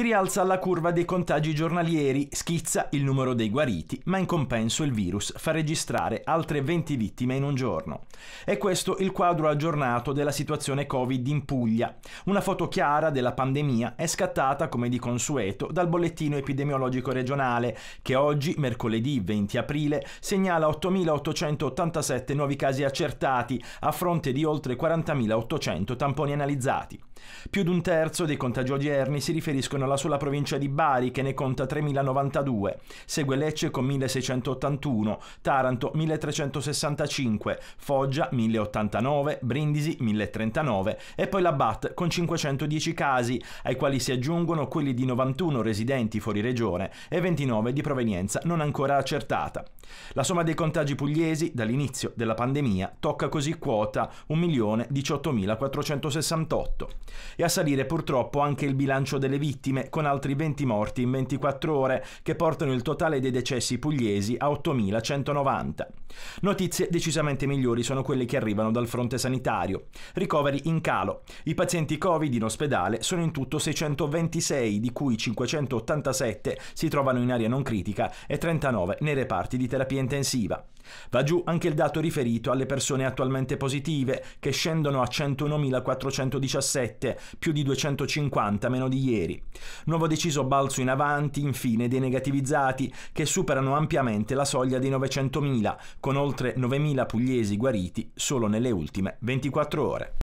Si rialza la curva dei contagi giornalieri, schizza il numero dei guariti, ma in compenso il virus fa registrare altre 20 vittime in un giorno. E questo il quadro aggiornato della situazione Covid in Puglia. Una foto chiara della pandemia è scattata, come di consueto, dal bollettino epidemiologico regionale, che oggi, mercoledì 20 aprile, segnala 8.887 nuovi casi accertati, a fronte di oltre 40.800 tamponi analizzati. Più di un terzo dei contagi odierni si riferiscono alla sola provincia di Bari che ne conta 3.092, segue Lecce con 1.681, Taranto 1.365, Foggia 1.089, Brindisi 1.039 e poi la BAT con 510 casi, ai quali si aggiungono quelli di 91 residenti fuori regione e 29 di provenienza non ancora accertata. La somma dei contagi pugliesi dall'inizio della pandemia tocca così quota 1.018.468. E a salire purtroppo anche il bilancio delle vittime, con altri 20 morti in 24 ore, che portano il totale dei decessi pugliesi a 8.190. Notizie decisamente migliori sono quelle che arrivano dal fronte sanitario. Ricoveri in calo. I pazienti Covid in ospedale sono in tutto 626, di cui 587 si trovano in area non critica e 39 nei reparti di terapia intensiva. Va giù anche il dato riferito alle persone attualmente positive, che scendono a 101.417, più di 250 meno di ieri. Nuovo deciso balzo in avanti, infine, dei negativizzati, che superano ampiamente la soglia dei 900.000, con oltre 9.000 pugliesi guariti solo nelle ultime 24 ore.